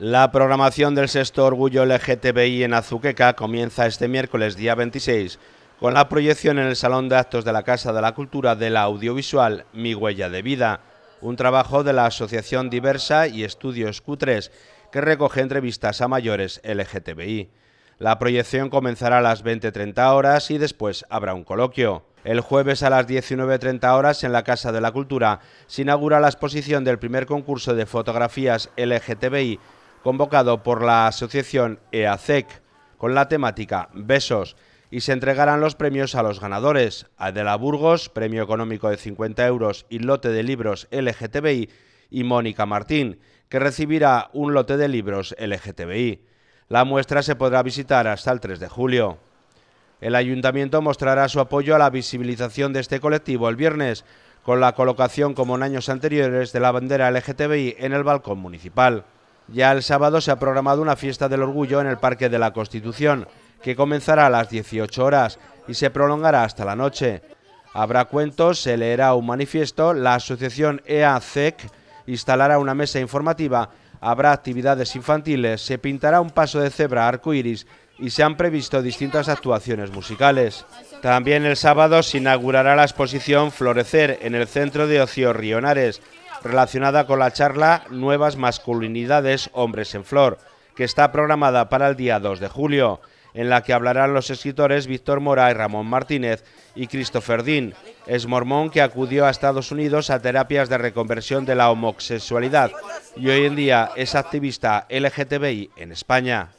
La programación del sexto Orgullo LGTBI en Azuqueca comienza este miércoles día 26 con la proyección en el Salón de Actos de la Casa de la Cultura ...de la Audiovisual Mi Huella de Vida, un trabajo de la Asociación Diversa y Estudios Q3 que recoge entrevistas a mayores LGTBI. La proyección comenzará a las 20.30 horas y después habrá un coloquio. El jueves a las 19.30 horas en la Casa de la Cultura se inaugura la exposición del primer concurso de fotografías LGTBI convocado por la asociación EACEC e con la temática Besos y se entregarán los premios a los ganadores. Adela Burgos, premio económico de 50 euros y lote de libros LGTBI, y Mónica Martín, que recibirá un lote de libros LGTBI. La muestra se podrá visitar hasta el 3 de julio. El ayuntamiento mostrará su apoyo a la visibilización de este colectivo el viernes, con la colocación, como en años anteriores, de la bandera LGTBI en el balcón municipal. Ya el sábado se ha programado una fiesta del orgullo en el Parque de la Constitución, que comenzará a las 18 horas y se prolongará hasta la noche. Habrá cuentos, se leerá un manifiesto, la asociación EACEC e instalará una mesa informativa habrá actividades infantiles, se pintará un paso de cebra arcoiris y se han previsto distintas actuaciones musicales. También el sábado se inaugurará la exposición Florecer en el centro de Ocio Rionares, relacionada con la charla Nuevas masculinidades, hombres en flor, que está programada para el día 2 de julio en la que hablarán los escritores Víctor y Ramón Martínez y Christopher Dean. Es mormón que acudió a Estados Unidos a terapias de reconversión de la homosexualidad y hoy en día es activista LGTBI en España.